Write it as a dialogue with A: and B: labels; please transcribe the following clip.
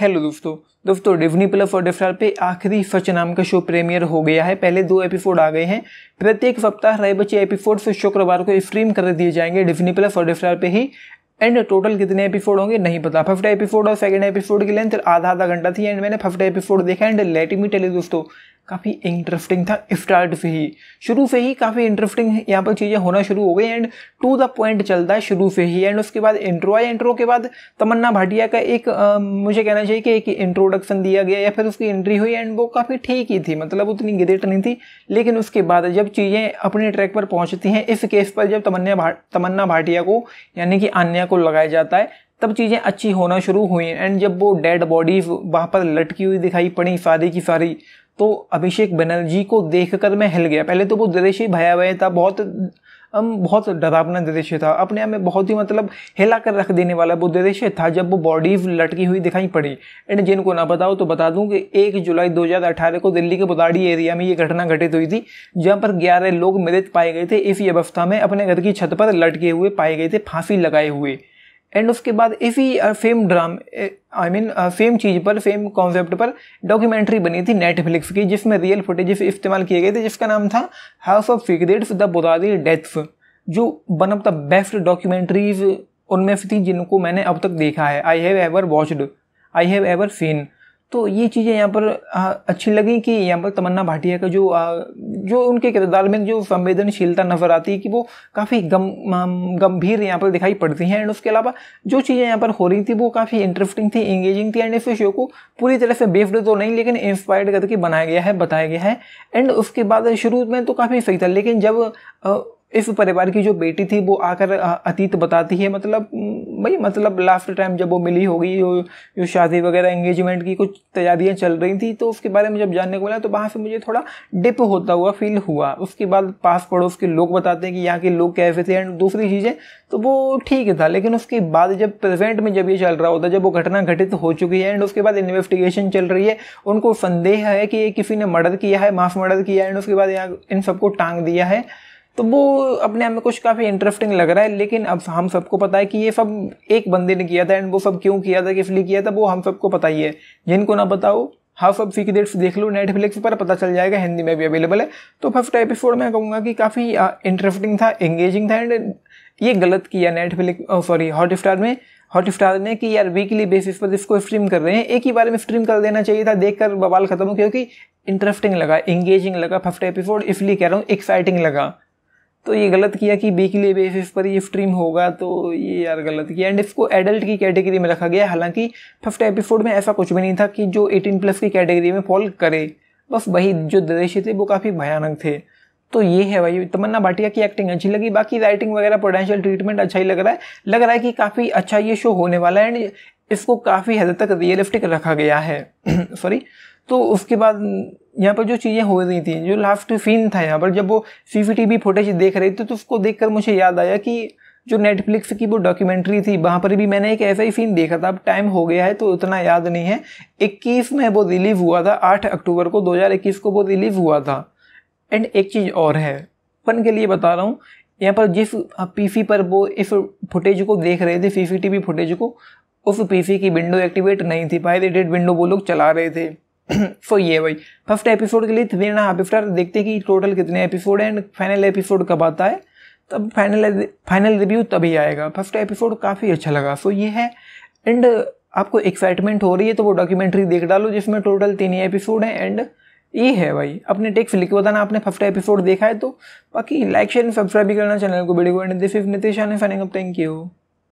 A: hello दोस्तों दोस्तों डिवनी plus और डिफ्टार पे आखिरी सच नाम का शो प्रीमियर हो गया है पहले दो एपिसोड आ गए हैं प्रत्येक सप्ताह रहे बचे एपिसोड से शुक्रवार को स्ट्रीम कर दिए जाएंगे डिवनी प्लस और डिफ्टार पे ही एंड टोटल कितने एपिसोड होंगे नहीं पता फर्स्ट एपिसोड और सेकंड एपिसोड की लेंथ आधा आधा घंटा थी एंड मैंने फर्स्ट एपिसोड देखा एंड लेट मी टेली दोस्तों काफ़ी इंटरेस्टिंग था स्टार्ट से ही शुरू से ही काफ़ी इंटरेस्टिंग यहाँ पर चीज़ें होना शुरू हो गई एंड टू द पॉइंट चलता है शुरू से ही एंड उसके बाद इंट्रो आया इंट्रो के बाद तमन्ना भाटिया का एक आ, मुझे कहना चाहिए कि एक इंट्रोडक्शन दिया गया या फिर उसकी एंट्री हुई एंड वो काफ़ी ठीक ही थी मतलब उतनी गिदेट नहीं थी लेकिन उसके बाद जब चीज़ें अपने ट्रैक पर पहुँचती हैं इस केस पर जब तमन्ना भा, तमन्ना भाटिया को यानी कि आन्या को लगाया जाता है तब चीज़ें अच्छी होना शुरू हुई एंड जब वो डेड बॉडीज वहाँ पर लटकी हुई दिखाई पड़ी सारी की सारी तो अभिषेक बनर्जी को कर मैं हिल गया पहले तो वो दृश्य भयावह था बहुत हम बहुत डरावना दृश्य था अपने आप में बहुत ही मतलब हिला कर रख देने वाला वो दृश्य था जब वो बॉडी लटकी हुई दिखाई पड़ी एंड जिनको ना बताओ तो बता दूं कि एक जुलाई 2018 को दिल्ली के बुदाड़ी एरिया में ये घटना घटित हुई थी जहां पर 11 लोग मृत पाए गए थे इसी अवस्था में अपने घर की छत पर लटके हुए पाए गए थे फांसी लगाए हुए एंड उसके बाद इसी fame drama I mean same चीज़ पर सेम कॉन्सेप्ट पर डॉक्यूमेंट्री बनी थी नेटफ्लिक्स की जिसमें रियल फुटेज इस्तेमाल किए गए थे जिसका नाम था house of secrets the Burari deaths जो one of the best documentaries उनमें से थी जिनको मैंने अब तक देखा है I have ever watched I have ever seen तो ये चीज़ें यहाँ पर अच्छी लगी कि यहाँ पर तमन्ना भाटिया का जो जो उनके किरदार में जो संवेदनशीलता नज़र आती है कि वो काफ़ी गम गंभीर यहाँ पर दिखाई पड़ती हैं एंड उसके अलावा जो चीज़ें यहाँ पर हो रही थी वो काफ़ी इंटरेस्टिंग थी इंगेजिंग थी एंड इस शो को पूरी तरह से बेफड तो नहीं लेकिन इंस्पायर्ड करके बनाया गया है बताया गया है एंड उसके बाद शुरू में तो काफ़ी सही था लेकिन जब इस परिवार की जो बेटी थी वो आकर अतीत बताती है मतलब भाई मतलब लास्ट टाइम जब वो मिली होगी जो शादी वगैरह एंगेजमेंट की कुछ तैयारियाँ चल रही थी तो उसके बारे में जब जानने को मिला तो वहाँ से मुझे थोड़ा डिप होता हुआ फील हुआ उसके बाद पास पड़ोस के लोग बताते हैं कि यहाँ के लोग कैसे थे एंड दूसरी चीज़ें तो वो ठीक था लेकिन उसके बाद जब प्रेजेंट में जब ये चल रहा होता जब वो घटना घटित हो चुकी है एंड उसके बाद इन्वेस्टिगेशन चल रही है उनको संदेह है कि किसी ने मर्डर किया है माफ मर्डर किया है एंड उसके बाद यहाँ इन सबको टांग दिया है तो वो अपने आप में कुछ काफ़ी इंटरेस्टिंग लग रहा है लेकिन अब हम सबको पता है कि ये सब एक बंदे ने किया था एंड वो सब क्यों किया था किस लिए किया था वो हम सबको पता ही है जिनको ना बताओ हाफ सब सीक्रेट्स देख लो नेटफ्लिक्स पर पता चल जाएगा हिंदी में भी अवेलेबल है तो फर्स्ट एपिसोड मैं कहूँगा कि काफ़ी इंटरेस्टिंग था एंगेजिंग था एंड ये गलत किया नेटफ्लिक्स सॉरी हॉट स्टार में हॉट स्टार ने कि यार वीकली बेसिस पर इसको स्ट्रीम कर रहे हैं एक ही बार में स्ट्रीम कर देना चाहिए था देखकर बवाल खत्म हो क्योंकि इंटरेस्टिंग लगा इंगेजिंग लगा फर्स्ट एपिसोड इसलिए कह रहा हूँ एक्साइटिंग लगा तो ये गलत किया कि बी के लिए बी पर ये स्ट्रीम होगा तो ये यार गलत किया एंड इसको एडल्ट की कैटेगरी में रखा गया हालांकि फिफ्थ एपिसोड में ऐसा कुछ भी नहीं था कि जो एटीन प्लस की कैटेगरी में फॉल करे बस वही जो दृश्य थे वो काफ़ी भयानक थे तो ये है भाई तमन्ना भाटिया की एक्टिंग अच्छी लगी बाकी राइटिंग वगैरह पोटेंशियल ट्रीटमेंट अच्छा ही लग रहा है लग रहा है कि काफ़ी अच्छा ये शो होने वाला है एंड इसको काफ़ी हद तक रियलिस्टिक रखा गया है सॉरी तो उसके बाद यहाँ पर जो चीज़ें हो रही थी जो लास्ट सीन था यहाँ पर जब वो C C T V footage देख रही थी तो उसको देख कर मुझे याद आया कि जो नेटफ्लिक्स की वो डॉक्यूमेंट्री थी वहाँ पर भी मैंने एक ऐसा ही सीन देखा था अब टाइम हो गया है तो उतना याद नहीं है इक्कीस में वो रिलीज़ हुआ था आठ अक्टूबर को इक्कीस को वो रिलीज़ हुआ था एंड एक चीज़ और है फन के लिए बता रहा हूँ यहाँ पर जिस पीसी पर वो इस फुटेज को देख रहे थे वी फुटेज को उस पीसी की विंडो एक्टिवेट नहीं थी पायरेटेड विंडो वो लोग चला रहे थे सो ये भाई फर्स्ट एपिसोड के लिए थ्री एंड हाफ स्टार देखते हैं कि टोटल कितने एपिसोड एंड फाइनल एपिसोड कब आता है तब फाइनल फाइनल रिव्यू तभी आएगा फर्स्ट एपिसोड काफ़ी अच्छा लगा सो ये है एंड आपको एक्साइटमेंट हो रही है तो वो डॉक्यूमेंट्री देख डालो जिसमें टोटल तीन ही एपिसोड हैं एंड ये है भाई अपने टेक्स लिख बताना आपने फर्स्ट एपिसोड देखा है तो बाकी लाइक शेयर एंड सब्सक्राइब भी करना चैनल को video and this is Nitesh आने अप थैंक यू